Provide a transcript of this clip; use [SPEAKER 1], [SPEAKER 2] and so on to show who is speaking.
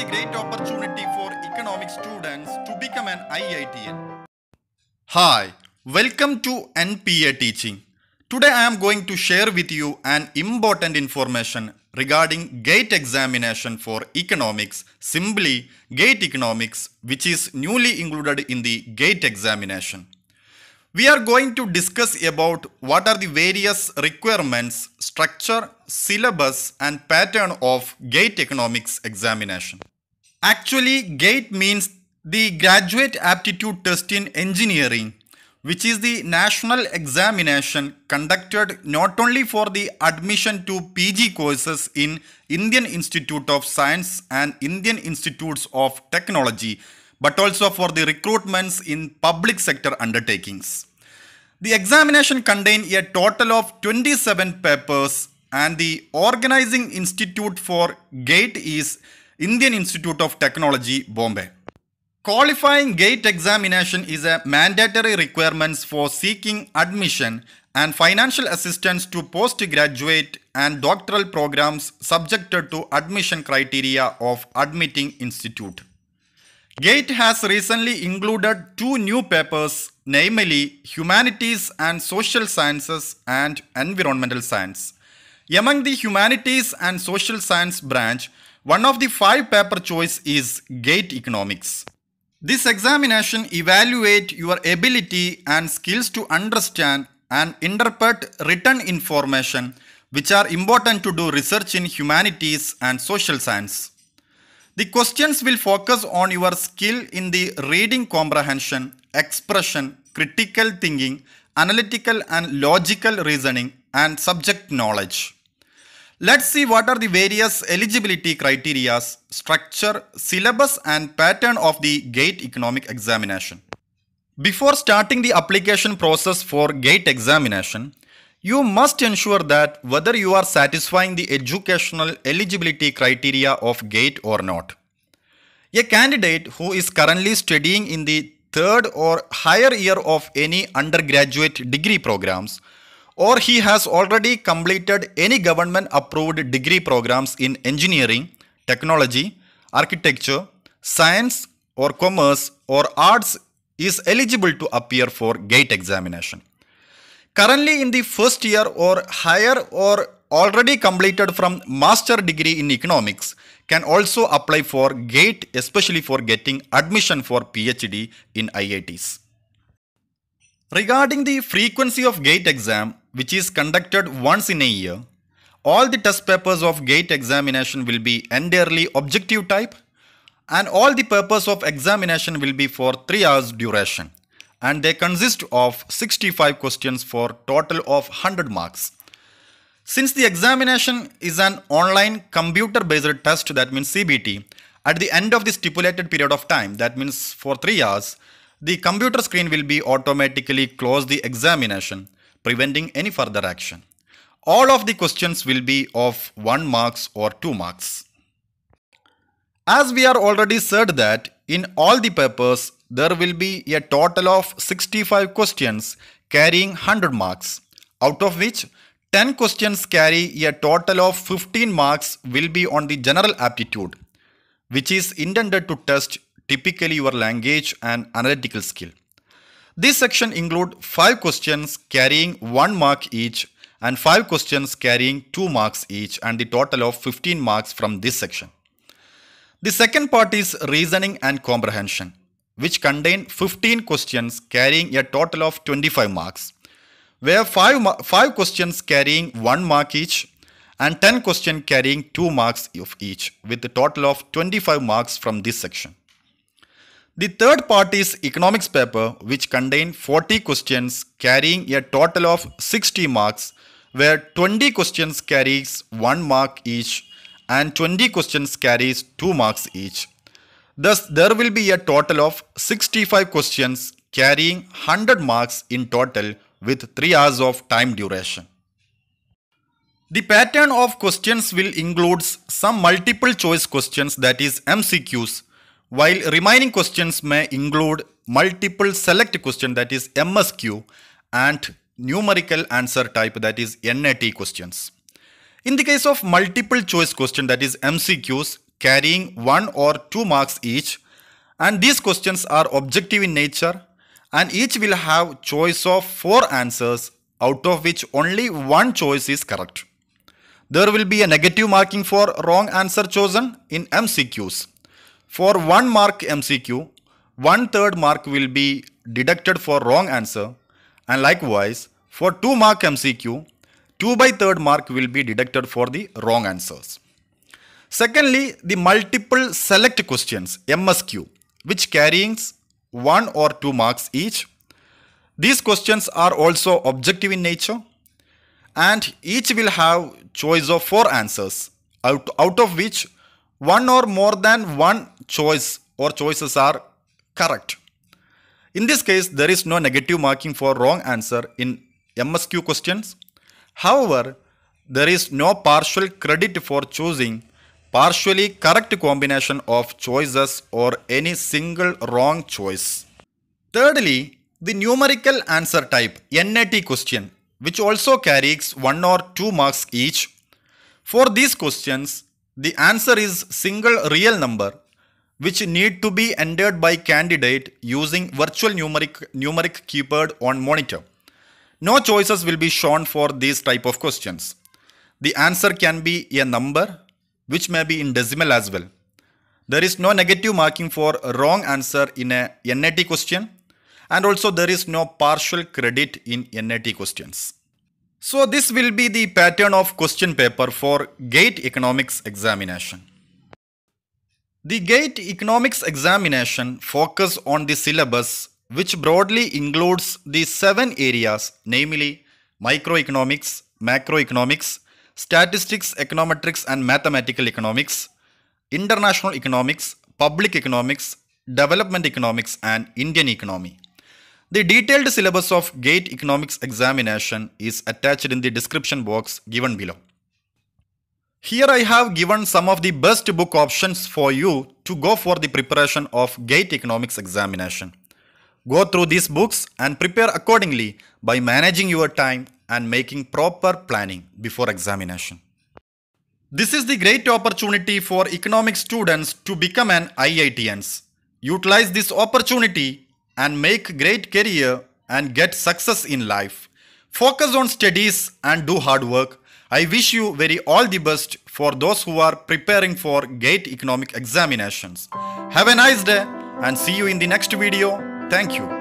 [SPEAKER 1] a great opportunity for economic students to become an IITN. Hi, welcome to NPA Teaching. Today I am going to share with you an important information regarding GATE examination for economics, simply GATE economics, which is newly included in the GATE examination. We are going to discuss about what are the various requirements, structure, syllabus and pattern of GATE economics examination. Actually, GATE means the Graduate Aptitude Test in Engineering, which is the national examination conducted not only for the admission to PG courses in Indian Institute of Science and Indian Institutes of Technology but also for the recruitments in public sector undertakings. The examination contained a total of 27 papers and the organizing institute for GATE is Indian Institute of Technology, Bombay. Qualifying GATE examination is a mandatory requirement for seeking admission and financial assistance to postgraduate and doctoral programs subjected to admission criteria of admitting institute. GATE has recently included two new papers, namely Humanities and Social Sciences and Environmental Science. Among the Humanities and Social Science branch, one of the five paper choice is GATE Economics. This examination evaluate your ability and skills to understand and interpret written information which are important to do research in humanities and social science. The questions will focus on your skill in the reading comprehension, expression, critical thinking, analytical and logical reasoning, and subject knowledge. Let's see what are the various eligibility criteria, structure, syllabus, and pattern of the GATE economic examination. Before starting the application process for GATE examination, you must ensure that whether you are satisfying the educational eligibility criteria of GATE or not. A candidate who is currently studying in the third or higher year of any undergraduate degree programs or he has already completed any government approved degree programs in engineering, technology, architecture, science or commerce or arts is eligible to appear for GATE examination currently in the first year or higher or already completed from master degree in economics can also apply for GATE especially for getting admission for PhD in IITs. Regarding the frequency of GATE exam which is conducted once in a year, all the test papers of GATE examination will be entirely objective type and all the purpose of examination will be for 3 hours duration and they consist of 65 questions for total of 100 marks. Since the examination is an online computer-based test that means CBT, at the end of the stipulated period of time that means for 3 hours, the computer screen will be automatically close the examination preventing any further action. All of the questions will be of 1 marks or 2 marks. As we are already said that in all the papers there will be a total of 65 questions carrying 100 marks, out of which 10 questions carry a total of 15 marks will be on the general aptitude, which is intended to test typically your language and analytical skill. This section include 5 questions carrying 1 mark each and 5 questions carrying 2 marks each and the total of 15 marks from this section. The second part is reasoning and comprehension which contain 15 questions carrying a total of 25 marks, where 5, 5 questions carrying 1 mark each and 10 questions carrying 2 marks of each, with a total of 25 marks from this section. The third part is economics paper which contain 40 questions carrying a total of 60 marks where 20 questions carries 1 mark each and 20 questions carries 2 marks each Thus, there will be a total of 65 questions carrying 100 marks in total with 3 hours of time duration. The pattern of questions will include some multiple choice questions that is MCQs while remaining questions may include multiple select question that is MSQ and numerical answer type that is NAT questions. In the case of multiple choice question that is MCQs, carrying 1 or 2 marks each and these questions are objective in nature and each will have choice of 4 answers out of which only one choice is correct. There will be a negative marking for wrong answer chosen in MCQs. For 1 mark MCQ, one third mark will be deducted for wrong answer and likewise for 2 mark MCQ, 2 by 3rd mark will be deducted for the wrong answers. Secondly, the multiple select questions, MSQ, which carries one or two marks each. These questions are also objective in nature and each will have choice of four answers out, out of which one or more than one choice or choices are correct. In this case, there is no negative marking for wrong answer in MSQ questions. However, there is no partial credit for choosing partially correct combination of choices or any single wrong choice. Thirdly, the numerical answer type NAT question which also carries 1 or 2 marks each. For these questions, the answer is single real number which need to be entered by candidate using virtual numeric, numeric keyboard on monitor. No choices will be shown for these type of questions. The answer can be a number, which may be in decimal as well. There is no negative marking for wrong answer in a NAT question and also there is no partial credit in NAT questions. So this will be the pattern of question paper for GATE economics examination. The GATE economics examination focus on the syllabus which broadly includes the seven areas namely microeconomics, macroeconomics, statistics, econometrics and mathematical economics, international economics, public economics, development economics and Indian economy. The detailed syllabus of GATE economics examination is attached in the description box given below. Here I have given some of the best book options for you to go for the preparation of GATE economics examination. Go through these books and prepare accordingly by managing your time and making proper planning before examination. This is the great opportunity for economic students to become an IITNs. Utilize this opportunity and make great career and get success in life. Focus on studies and do hard work. I wish you very all the best for those who are preparing for GATE economic examinations. Have a nice day and see you in the next video. Thank you.